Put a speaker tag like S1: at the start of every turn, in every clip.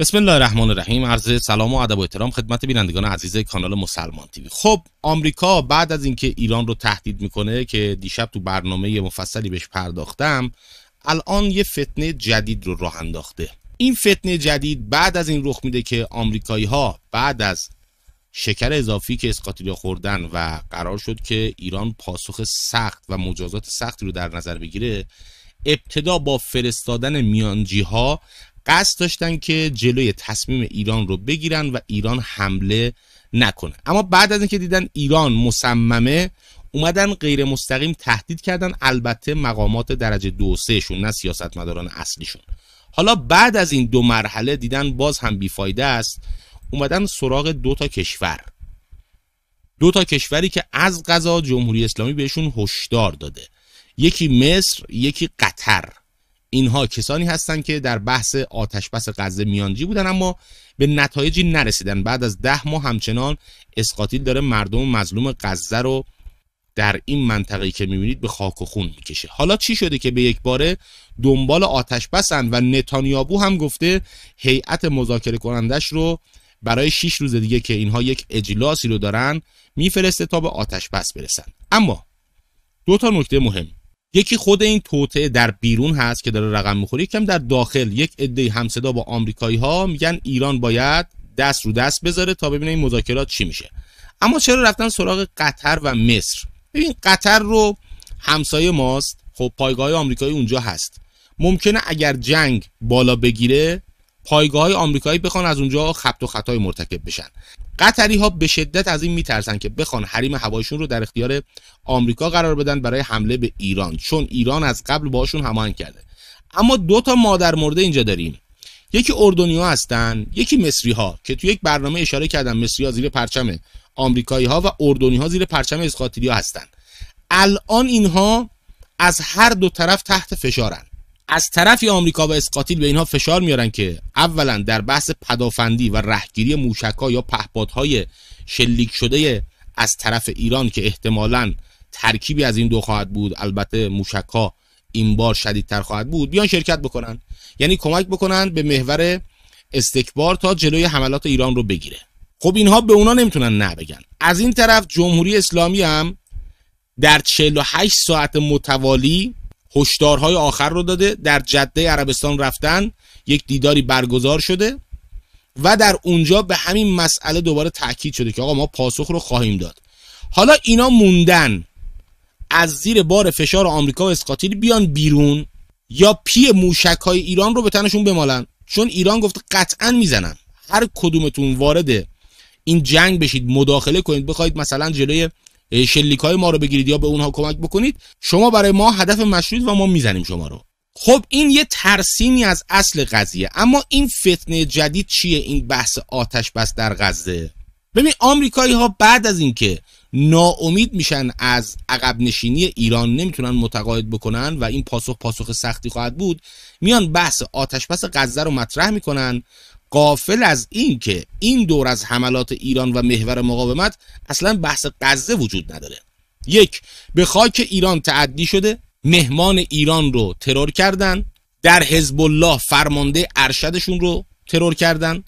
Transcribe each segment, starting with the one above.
S1: بسم الله الرحمن الرحیم عرض سلام و ادب و احترام خدمت بینندگان عزیز کانال مسلمان تیوی خب آمریکا بعد از اینکه ایران رو تهدید میکنه که دیشب تو برنامه مفصلی بهش پرداختم الان یه فتنه جدید رو راه انداخته این فتنه جدید بعد از این رخ میده که آمریکایی ها بعد از شکر اضافی که اسکاتیلیا خوردن و قرار شد که ایران پاسخ سخت و مجازات سختی رو در نظر بگیره ابتدا با فرستادن میانجی ها قصد داشتن که جلوی تصمیم ایران رو بگیرن و ایران حمله نکنه اما بعد از اینکه دیدن ایران مصممه اومدن غیر مستقیم تهدید کردن البته مقامات درجه دو سهشون نه مداران اصلیشون حالا بعد از این دو مرحله دیدن باز هم بیفایده است اومدن سراغ دو تا کشور دو تا کشوری که از غذا جمهوری اسلامی بهشون هشدار داده یکی مصر یکی قطر اینها کسانی هستند که در بحث آتش بس غزه میانجی بودن اما به نتایجی نرسیدن بعد از ده ماه همچنان اسقاطیل داره مردم مظلوم غزه رو در این منطقه که میبینید به خاک و خون میکشه حالا چی شده که به یک باره دنبال آتش بسن و نتانیابو هم گفته هیئت مذاکره کنندش رو برای 6 روز دیگه که اینها یک اجلاسی رو دارن میفرسته تا به آتش بس برسن اما دو تا نکته مهم یکی خود این توطعه در بیرون هست که داره رقم میخوره یکم در داخل یک عده همصدا با آمریکایی ها میگن ایران باید دست رو دست بذاره تا ببینه این مذاکرات چی میشه اما چرا رفتن سراغ قطر و مصر ببین قطر رو همسایه ماست خب پایگاه آمریکایی اونجا هست ممکنه اگر جنگ بالا بگیره پایگاه های آمریکایی بخوان از اونجا خبت و خطای مرتکب بشن قطری ها به شدت از این میترسن که بخوان حریم هوایشون رو در اختیار آمریکا قرار بدن برای حمله به ایران چون ایران از قبل باشون هماهنگ کرده اما دو تا مادر مرده اینجا داریم یکی اردنیا هستن یکی مصری ها که تو یک برنامه اشاره کردم مصری ها زیر پرچم آمریکایی ها و اردنی ها زیر پرچم اسقاطیلی ها هستن الان اینها از هر دو طرف تحت فشارن از طرفی آمریکا و اسقاتیل به اینها فشار میارن که اولا در بحث پدافندی و رهگیری موشکها یا پهپادهای شلیک شده از طرف ایران که احتمالا ترکیبی از این دو خواهد بود البته موشکها این بار شدیدتر خواهد بود بیان شرکت بکنن یعنی کمک بکنن به محور استکبار تا جلوی حملات ایران رو بگیره خب اینها به اونا نمیتونن نه بگن از این طرف جمهوری اسلامی هم در 48 ساعت متوالی هشدارهای آخر رو داده در جده عربستان رفتن یک دیداری برگزار شده و در اونجا به همین مسئله دوباره تاکید شده که آقا ما پاسخ رو خواهیم داد حالا اینا موندن از زیر بار فشار آمریکا و اسقاطیل بیان بیرون یا پی موشک های ایران رو به تنشون بمالن چون ایران گفت قطعا میزنن هر کدومتون وارد این جنگ بشید مداخله کنید بخواید مثلا جلوی شلیک های ما رو بگیرید یا به اونها کمک بکنید شما برای ما هدف مشروط و ما میزنیم شما رو خب این یه ترسیمی از اصل قضیه اما این فتنه جدید چیه این بحث آتش بس در غزه ببین آمریکایی ها بعد از اینکه ناامید میشن از عقب نشینی ایران نمیتونن متقاعد بکنن و این پاسخ پاسخ سختی خواهد بود میان بحث آتش بس غزه رو مطرح میکنن قافل از این که این دور از حملات ایران و محور مقاومت اصلا بحث غزه وجود نداره یک به خاک ایران تعدی شده مهمان ایران رو ترور کردن در حزب الله فرمانده ارشدشون رو ترور کردن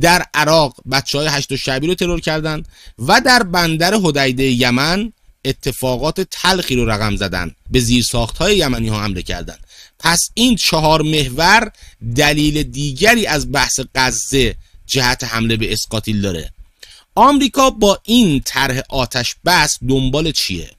S1: در عراق بچه های هشت و شبی رو ترور کردن و در بندر هدیده یمن اتفاقات تلخی رو رقم زدن به زیر ساخت های یمنی ها حمله کردند پس این چهار محور دلیل دیگری از بحث غزه جهت حمله به اسکاتیل داره آمریکا با این طرح آتش بس دنبال چیه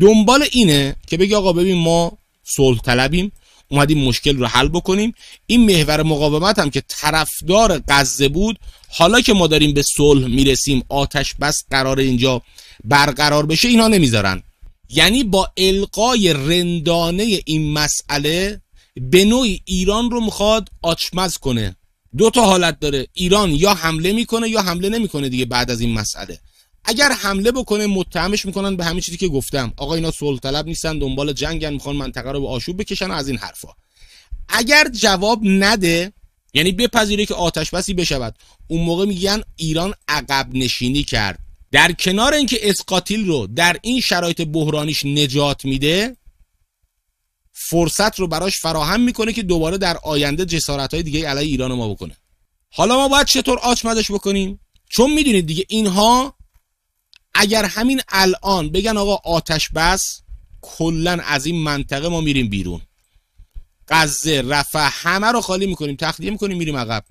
S1: دنبال اینه که بگی آقا ببین ما صلح طلبیم اومدیم مشکل رو حل بکنیم این محور مقاومت هم که طرفدار غزه بود حالا که ما داریم به صلح میرسیم آتش بس قرار اینجا برقرار بشه اینا نمیذارن یعنی با القای رندانه این مسئله به نوعی ایران رو میخواد آچمز کنه دو تا حالت داره ایران یا حمله میکنه یا حمله نمیکنه دیگه بعد از این مسئله اگر حمله بکنه متهمش میکنن به همین چیزی که گفتم آقا اینا صلح طلب نیستن دنبال جنگن میخوان منطقه رو به آشوب بکشن از این حرفا اگر جواب نده یعنی بپذیره که آتش بسی بشود اون موقع میگن ایران عقب نشینی کرد در کنار اینکه اسقاتیل رو در این شرایط بحرانیش نجات میده فرصت رو براش فراهم میکنه که دوباره در آینده جسارت های دیگه علیه ایران ما بکنه حالا ما باید چطور آچمدش بکنیم چون میدونید دیگه اینها اگر همین الان بگن آقا آتش بس کلا از این منطقه ما میریم بیرون غزه رفع همه رو خالی میکنیم تخلیه میکنیم میریم عقب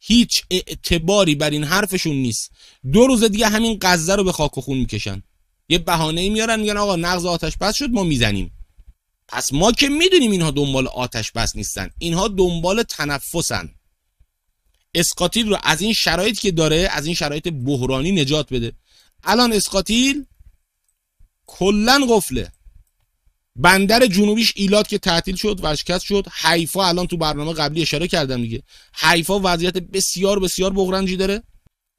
S1: هیچ اعتباری بر این حرفشون نیست دو روز دیگه همین غزه رو به خاک و خون میکشن یه بهانه میارن میگن آقا نقض آتش بس شد ما میزنیم پس ما که میدونیم اینها دنبال آتش بس نیستن اینها دنبال تنفسن اسقاطیل رو از این شرایط که داره از این شرایط بحرانی نجات بده الان اسقاطیل کلا قفله بندر جنوبیش ایلات که تعطیل شد ورشکست شد حیفا الان تو برنامه قبلی اشاره کردم دیگه حیفا وضعیت بسیار بسیار بغرنجی داره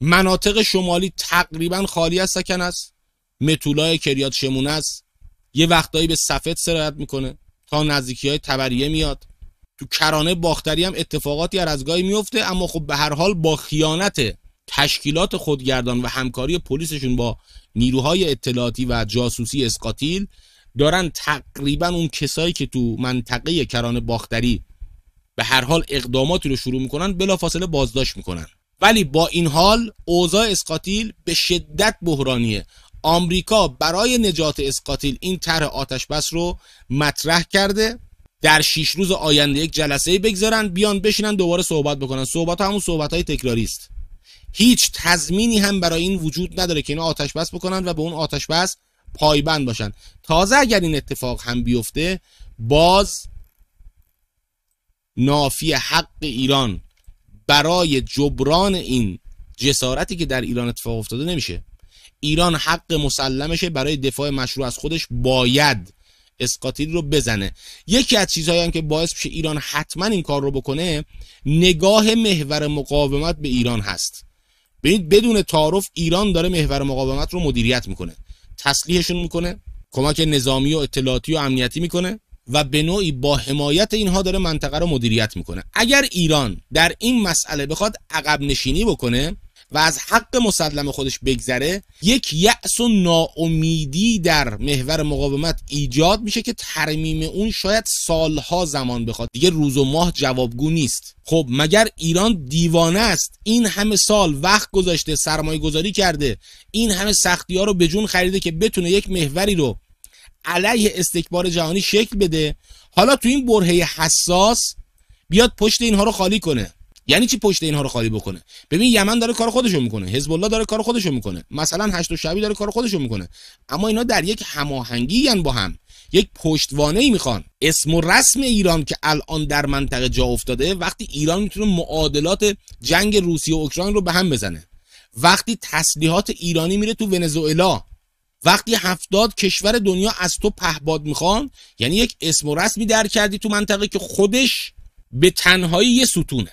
S1: مناطق شمالی تقریبا خالی از سکن است متولای کریات شمون است یه وقتایی به سفت سرایت میکنه تا نزدیکی های تبریه میاد تو کرانه باختری هم اتفاقاتی از گاهی میفته اما خب به هر حال با خیانت تشکیلات خودگردان و همکاری پلیسشون با نیروهای اطلاعاتی و جاسوسی اسکاتیل دارن تقریبا اون کسایی که تو منطقه کرانه باختری به هر حال اقداماتی رو شروع میکنن فاصله بازداشت میکنن ولی با این حال اوضاع اسقاتیل به شدت بحرانیه آمریکا برای نجات اسقاتیل این طرح آتش بس رو مطرح کرده در شیش روز آینده یک جلسه بگذارن بیان بشینن دوباره صحبت بکنن صحبت همون صحبت های تکراری است هیچ تضمینی هم برای این وجود نداره که اینا آتش بس بکنن و به اون آتش بس پایبند باشن تازه اگر این اتفاق هم بیفته باز نافی حق ایران برای جبران این جسارتی که در ایران اتفاق افتاده نمیشه ایران حق مسلمشه برای دفاع مشروع از خودش باید اسقاطیل رو بزنه یکی از چیزهایی هم که باعث میشه ایران حتما این کار رو بکنه نگاه محور مقاومت به ایران هست ببینید بدون تعارف ایران داره محور مقاومت رو مدیریت میکنه تسلیحشون میکنه کمک نظامی و اطلاعاتی و امنیتی میکنه و به نوعی با حمایت اینها داره منطقه رو مدیریت میکنه اگر ایران در این مسئله بخواد عقب نشینی بکنه و از حق مسلم خودش بگذره یک یأس و ناامیدی در محور مقاومت ایجاد میشه که ترمیم اون شاید سالها زمان بخواد دیگه روز و ماه جوابگو نیست خب مگر ایران دیوانه است این همه سال وقت گذاشته سرمایه گذاری کرده این همه سختی ها رو به جون خریده که بتونه یک محوری رو علیه استکبار جهانی شکل بده حالا تو این برهه حساس بیاد پشت اینها رو خالی کنه یعنی چی پشت اینها رو خالی بکنه ببین یمن داره کار خودش رو میکنه حزب الله داره کار خودشو میکنه مثلا هشت و شبی داره کار خودشو میکنه اما اینا در یک هماهنگی با هم یک پشتوانه ای میخوان اسم و رسم ایران که الان در منطقه جا افتاده وقتی ایران میتونه معادلات جنگ روسیه و اوکراین رو به هم بزنه وقتی تسلیحات ایرانی میره تو ونزوئلا وقتی هفتاد کشور دنیا از تو پهباد میخوان یعنی یک اسم و رسمی در کردی تو منطقه که خودش به تنهایی یه ستونه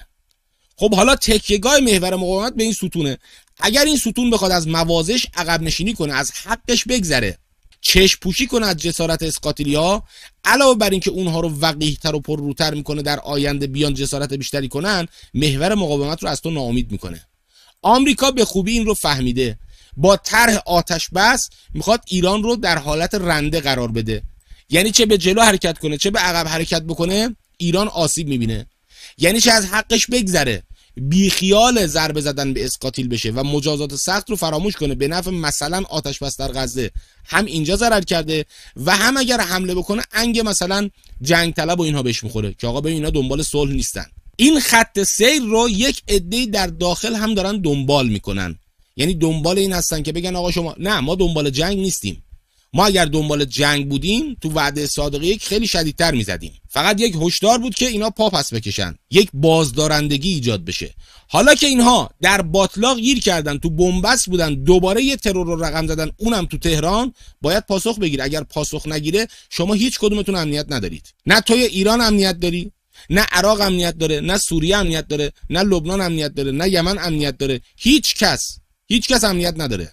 S1: خب حالا تکیهگاه محور مقاومت به این ستونه اگر این ستون بخواد از موازش عقب نشینی کنه از حقش بگذره چشم پوشی کنه از جسارت اسقاطیلیا علاوه بر اینکه اونها رو وقیحتر و پر روتر میکنه در آینده بیان جسارت بیشتری کنن محور مقاومت رو از تو ناامید میکنه آمریکا به خوبی این رو فهمیده با طرح آتش بس میخواد ایران رو در حالت رنده قرار بده یعنی چه به جلو حرکت کنه چه به عقب حرکت بکنه ایران آسیب میبینه یعنی چه از حقش بگذره بیخیال ضربه زدن به اسقاتیل بشه و مجازات سخت رو فراموش کنه به نفع مثلا آتش بس در غزه هم اینجا ضرر کرده و هم اگر حمله بکنه انگ مثلا جنگ طلب و اینها بهش میخوره که آقا به اینا دنبال صلح نیستن این خط سیر رو یک عده در داخل هم دارن دنبال میکنن یعنی دنبال این هستن که بگن آقا شما نه ما دنبال جنگ نیستیم ما اگر دنبال جنگ بودیم تو وعده صادقه یک خیلی شدیدتر میزدیم فقط یک هشدار بود که اینا پا پس بکشن یک بازدارندگی ایجاد بشه حالا که اینها در باطلاق گیر کردن تو بنبست بودن دوباره یه ترور رو رقم زدن اونم تو تهران باید پاسخ بگیره اگر پاسخ نگیره شما هیچ کدومتون امنیت ندارید نه توی ایران امنیت داری نه عراق امنیت داره نه سوریه امنیت داره نه لبنان امنیت داره نه یمن امنیت داره هیچ کس هیچ کس امنیت نداره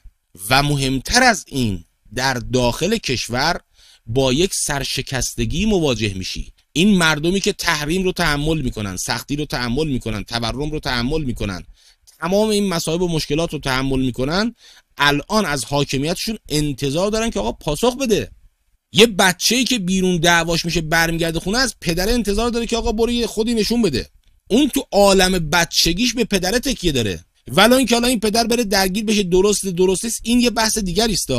S1: و مهمتر از این در داخل کشور با یک سرشکستگی مواجه میشی این مردمی که تحریم رو تحمل میکنن سختی رو تحمل میکنن تورم رو تحمل میکنن تمام این مسایب و مشکلات رو تحمل میکنن الان از حاکمیتشون انتظار دارن که آقا پاسخ بده یه بچه که بیرون دعواش میشه برمیگرده خونه از پدر انتظار داره که آقا برو خودی نشون بده اون تو عالم بچگیش به پدر تکیه داره ولی اینکه حالا این پدر بره درگیر بشه درست درست این یه بحث دیگری است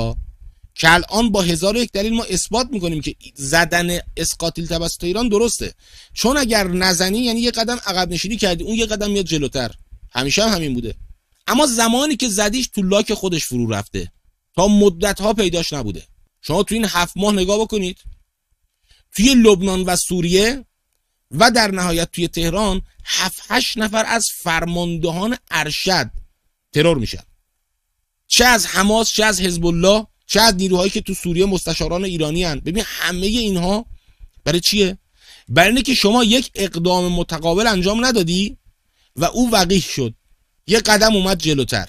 S1: که الان با هزار و یک دلیل ما اثبات میکنیم که زدن اسقاتیل توسط ایران درسته چون اگر نزنی یعنی یه قدم عقب نشینی کردی اون یه قدم میاد جلوتر همیشه هم همین بوده اما زمانی که زدیش تو لاک خودش فرو رفته تا مدت ها پیداش نبوده شما تو این هفت ماه نگاه بکنید توی لبنان و سوریه و در نهایت توی تهران هفت هشت نفر از فرماندهان ارشد ترور میشن چه از حماس چه از حزب الله چه از نیروهایی که تو سوریه مستشاران ایرانی هن. ببین همه اینها برای چیه برای اینه که شما یک اقدام متقابل انجام ندادی و او وقیح شد یه قدم اومد جلوتر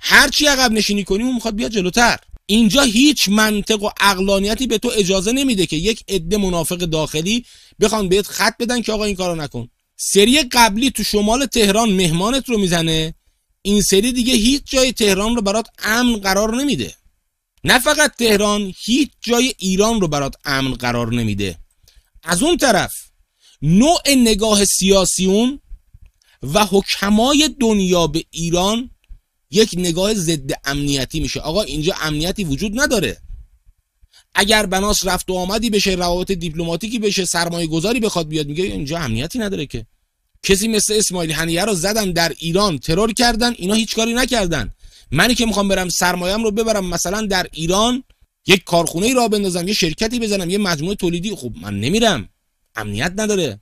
S1: هرچی عقب نشینی کنی اون میخواد بیاد جلوتر اینجا هیچ منطق و اقلانیتی به تو اجازه نمیده که یک عده منافق داخلی بخوان بهت خط بدن که آقا این کارو نکن سری قبلی تو شمال تهران مهمانت رو میزنه این سری دیگه هیچ جای تهران رو برات امن قرار نمیده نه فقط تهران هیچ جای ایران رو برات امن قرار نمیده از اون طرف نوع نگاه سیاسیون و حکمای دنیا به ایران یک نگاه ضد امنیتی میشه آقا اینجا امنیتی وجود نداره اگر بناس رفت و آمدی بشه روابط دیپلماتیکی بشه سرمایه گذاری بخواد بیاد میگه اینجا امنیتی نداره که کسی مثل اسماعیل هنیه رو زدن در ایران ترور کردن اینا هیچ کاری نکردن منی که میخوام برم سرمایم رو ببرم مثلا در ایران یک کارخونه ای را بندازم یه شرکتی بزنم یه مجموعه تولیدی خب من نمیرم امنیت نداره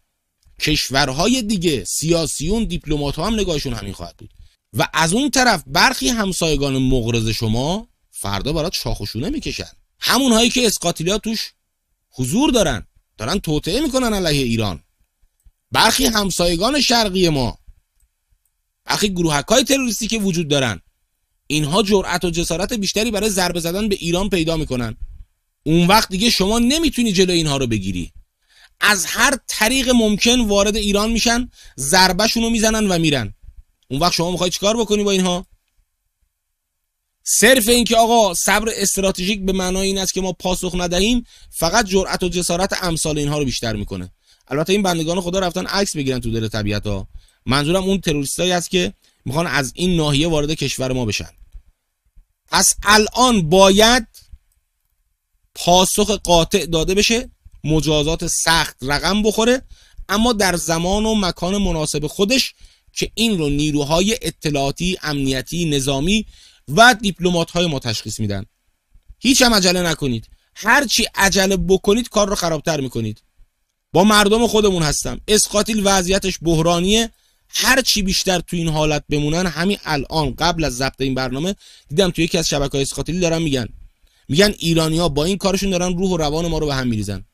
S1: کشورهای دیگه سیاسیون دیپلمات هم نگاهشون همین خواهد بود و از اون طرف برخی همسایگان مغرض شما فردا برات شاخشونه میکشن همون هایی که اسقاطیلا توش حضور دارن دارن توطعه میکنن علیه ایران برخی همسایگان شرقی ما برخی گروهک های تروریستی که وجود دارن اینها جرأت و جسارت بیشتری برای ضربه زدن به ایران پیدا میکنن اون وقت دیگه شما نمیتونی جلو اینها رو بگیری از هر طریق ممکن وارد ایران میشن ضربهشون رو میزنن و میرن اون وقت شما میخوای چیکار بکنی با اینها صرف اینکه آقا صبر استراتژیک به معنای این است که ما پاسخ ندهیم فقط جرأت و جسارت امثال اینها رو بیشتر میکنه البته این بندگان خدا رفتن عکس بگیرن تو دل طبیعت ها منظورم اون تروریستایی است که میخوان از این ناحیه وارد کشور ما بشن از الان باید پاسخ قاطع داده بشه مجازات سخت رقم بخوره اما در زمان و مکان مناسب خودش که این رو نیروهای اطلاعاتی، امنیتی، نظامی و دیپلومات های ما تشخیص میدن هیچ هم عجله نکنید هرچی عجله بکنید کار رو خرابتر میکنید با مردم خودمون هستم اسقاطیل وضعیتش بحرانیه هر چی بیشتر تو این حالت بمونن همین الان قبل از ضبط این برنامه دیدم تو یکی از شبکه‌های اسقاطیلی دارن میگن میگن ایرانیا با این کارشون دارن روح و روان ما رو به هم میریزن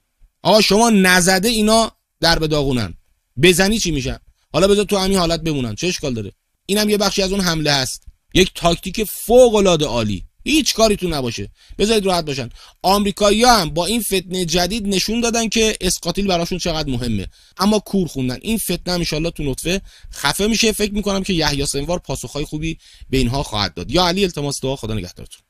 S1: آقا شما نزده اینا در داغونن بزنی چی میشن حالا بذار تو همین حالت بمونن چه اشکال داره اینم یه بخشی از اون حمله هست یک تاکتیک فوق العاده عالی هیچ کاری تو نباشه بذارید راحت باشن آمریکایی‌ها هم با این فتنه جدید نشون دادن که اسقاتیل براشون چقدر مهمه اما کور خوندن این فتنه هم انشالله تو نطفه خفه میشه فکر میکنم که یحیی سنوار پاسخهای خوبی به اینها خواهد داد یا علی التماس دعا خدا نگهدارتون